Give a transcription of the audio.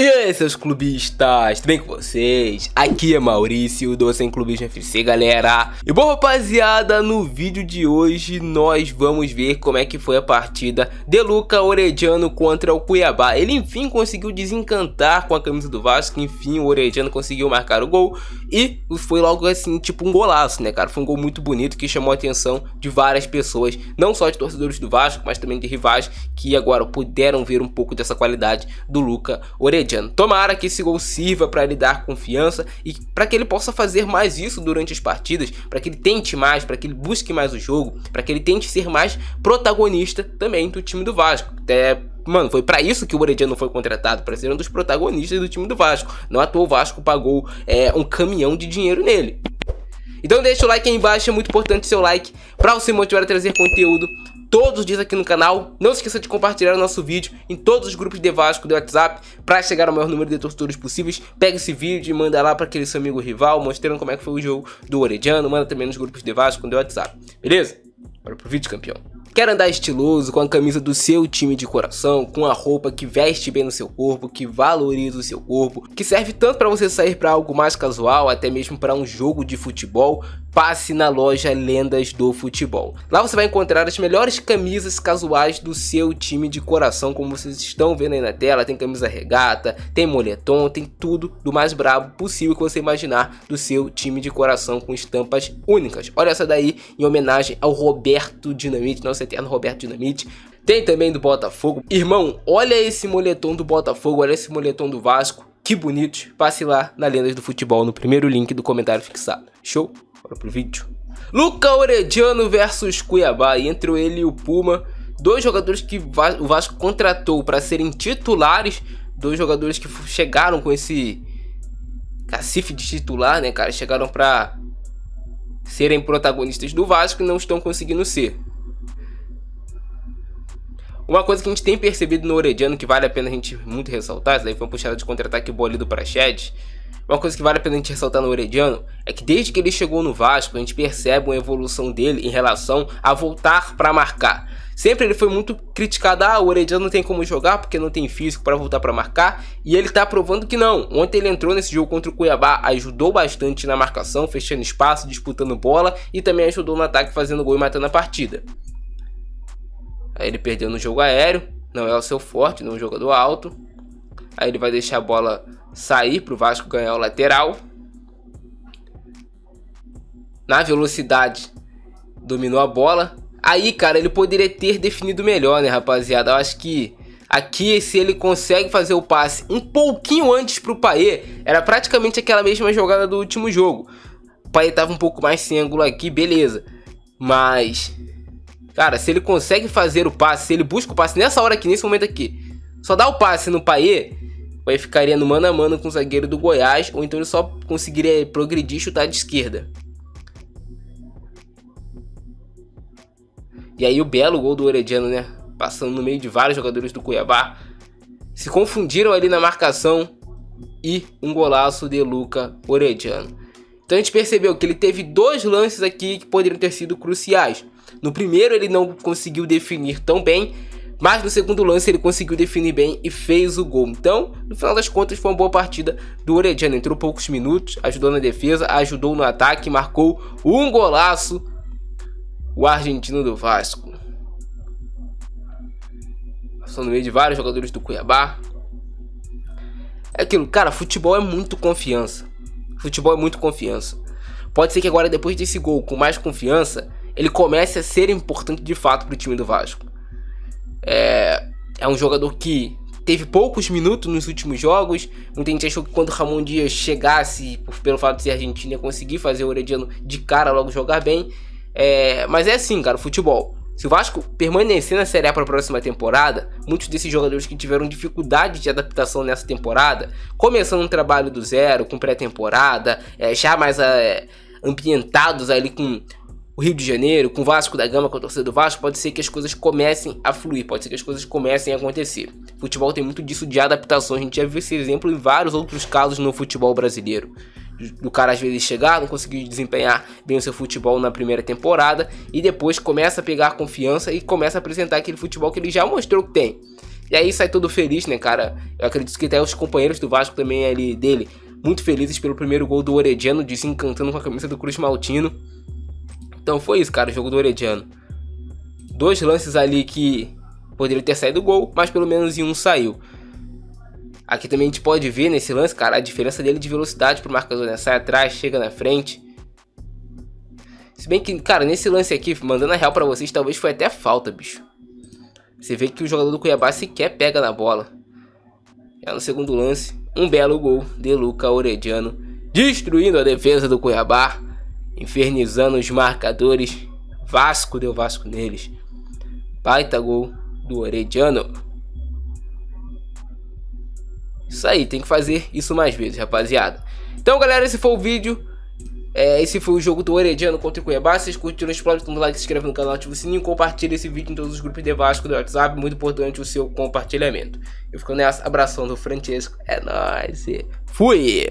E aí, seus clubistas, tudo bem com vocês? Aqui é Maurício do Sem Clubismo FC, galera. E bom, rapaziada, no vídeo de hoje nós vamos ver como é que foi a partida de Luca Orediano contra o Cuiabá. Ele, enfim, conseguiu desencantar com a camisa do Vasco, enfim, o Orediano conseguiu marcar o gol e foi logo assim, tipo um golaço, né, cara? Foi um gol muito bonito que chamou a atenção de várias pessoas, não só de torcedores do Vasco, mas também de rivais que agora puderam ver um pouco dessa qualidade do Luca Orediano. Tomara que esse gol sirva para lhe dar confiança e para que ele possa fazer mais isso durante as partidas, para que ele tente mais, para que ele busque mais o jogo, para que ele tente ser mais protagonista também do time do Vasco. Até Mano, foi para isso que o Orediano foi contratado, para ser um dos protagonistas do time do Vasco. Não à toa o Vasco pagou é, um caminhão de dinheiro nele. Então deixa o like aí embaixo, é muito importante seu like para você motivar a trazer conteúdo todos os dias aqui no canal. Não se esqueça de compartilhar o nosso vídeo em todos os grupos de Vasco do WhatsApp para chegar ao maior número de torcedores possíveis. Pega esse vídeo e manda lá para aquele seu amigo rival, mostrando como é que foi o jogo do Orediano. Manda também nos grupos de Vasco do WhatsApp. Beleza? Bora pro vídeo, campeão. Quer andar estiloso com a camisa do seu time de coração, com a roupa que veste bem no seu corpo, que valoriza o seu corpo, que serve tanto para você sair para algo mais casual, até mesmo para um jogo de futebol, passe na loja Lendas do Futebol. Lá você vai encontrar as melhores camisas casuais do seu time de coração, como vocês estão vendo aí na tela. Tem camisa regata, tem moletom, tem tudo do mais brabo possível que você imaginar do seu time de coração com estampas únicas. Olha essa daí em homenagem ao Roberto Dinamite, nossa eterno Roberto Dinamite. Tem também do Botafogo. Irmão, olha esse moletom do Botafogo, olha esse moletom do Vasco. Que bonito. Passe lá na Lendas do Futebol no primeiro link do comentário fixado. Show? Bora pro vídeo. Luca Orediano versus Cuiabá. E entre ele e o Puma, dois jogadores que o Vasco contratou para serem titulares. Dois jogadores que chegaram com esse cacife de titular, né, cara? Chegaram para serem protagonistas do Vasco e não estão conseguindo ser. Uma coisa que a gente tem percebido no Orediano, que vale a pena a gente muito ressaltar, isso daí foi uma puxada de contra-ataque boa ali do Praxedes, uma coisa que vale a pena a gente ressaltar no Orediano é que desde que ele chegou no Vasco, a gente percebe uma evolução dele em relação a voltar para marcar. Sempre ele foi muito criticado, ah, o Orediano não tem como jogar porque não tem físico para voltar para marcar, e ele está provando que não. Ontem ele entrou nesse jogo contra o Cuiabá, ajudou bastante na marcação, fechando espaço, disputando bola e também ajudou no ataque fazendo gol e matando a partida. Aí ele perdeu no jogo aéreo, não é o seu forte, não é um jogador alto. Aí ele vai deixar a bola sair para o Vasco ganhar o lateral. Na velocidade, dominou a bola. Aí, cara, ele poderia ter definido melhor, né, rapaziada? Eu acho que Aqui, se ele consegue fazer o passe um pouquinho antes para o Paê, era praticamente aquela mesma jogada do último jogo. O Paê tava um pouco mais sem ângulo aqui, beleza. Mas Cara, se ele consegue fazer o passe, se ele busca o passe nessa hora aqui, nesse momento aqui, só dá o passe no Paier, o Paier ficaria no mano a mano com o zagueiro do Goiás, ou então ele só conseguiria progredir e chutar de esquerda. E aí o belo gol do Orediano, né? Passando no meio de vários jogadores do Cuiabá. Se confundiram ali na marcação e um golaço de Luca Orediano. Então a gente percebeu que ele teve dois lances aqui que poderiam ter sido cruciais. No primeiro ele não conseguiu definir tão bem, mas no segundo lance ele conseguiu definir bem e fez o gol. Então, no final das contas, foi uma boa partida do Orediano. Entrou poucos minutos, ajudou na defesa, ajudou no ataque, marcou um golaço. O argentino do Vasco. Passou no meio de vários jogadores do Cuiabá. É aquilo, cara, futebol é muito confiança. Futebol é muito confiança. Pode ser que agora, depois desse gol, com mais confiança, ele comece a ser importante de fato para o time do Vasco. É, é um jogador que teve poucos minutos nos últimos jogos. Muita gente achou que quando Ramon Dias chegasse, pelo fato de ser argentino, ia conseguir fazer o Herediano de cara logo jogar bem. É, mas é assim, cara, o futebol. Se o Vasco permanecer na Série A para a próxima temporada, muitos desses jogadores que tiveram dificuldade de adaptação nessa temporada, começando um trabalho do zero, com pré-temporada, é, já mais é, ambientados ali com o Rio de Janeiro, com o Vasco da Gama, com a torcida do Vasco, pode ser que as coisas comecem a fluir, pode ser que as coisas comecem a acontecer. O futebol tem muito disso de adaptações, a gente já viu esse exemplo em vários outros casos no futebol brasileiro. Do cara às vezes chegar, não conseguir desempenhar bem o seu futebol na primeira temporada e depois começa a pegar confiança e começa a apresentar aquele futebol que ele já mostrou que tem. E aí sai todo feliz, né, cara? Eu acredito que até os companheiros do Vasco também ali dele, muito felizes pelo primeiro gol do Orediano, desencantando com a camisa do Cruz Maltino. Então foi isso, cara, o jogo do Orediano. Dois lances ali que poderiam ter saído gol, mas pelo menos em um saiu. Aqui também a gente pode ver nesse lance, cara, a diferença dele de velocidade pro marcador, né? Sai atrás, chega na frente. Se bem que, cara, nesse lance aqui, mandando a real para vocês, talvez foi até falta, bicho. Você vê que o jogador do Cuiabá sequer pega na bola. É no segundo lance, um belo gol de Luca Orediano, destruindo a defesa do Cuiabá infernizando os marcadores. Vasco deu Vasco neles. Baita gol do Orediano. Isso aí, tem que fazer isso mais vezes, rapaziada. Então, galera, esse foi o vídeo. É, esse foi o jogo do Orediano contra o Cuiabá. Se vocês curtiram, explode, dá um like, se inscreve no canal, ativa o sininho, compartilha esse vídeo em todos os grupos de Vasco do WhatsApp. Muito importante o seu compartilhamento. Eu fico nessa, abração do Francesco. É nóis. Fui!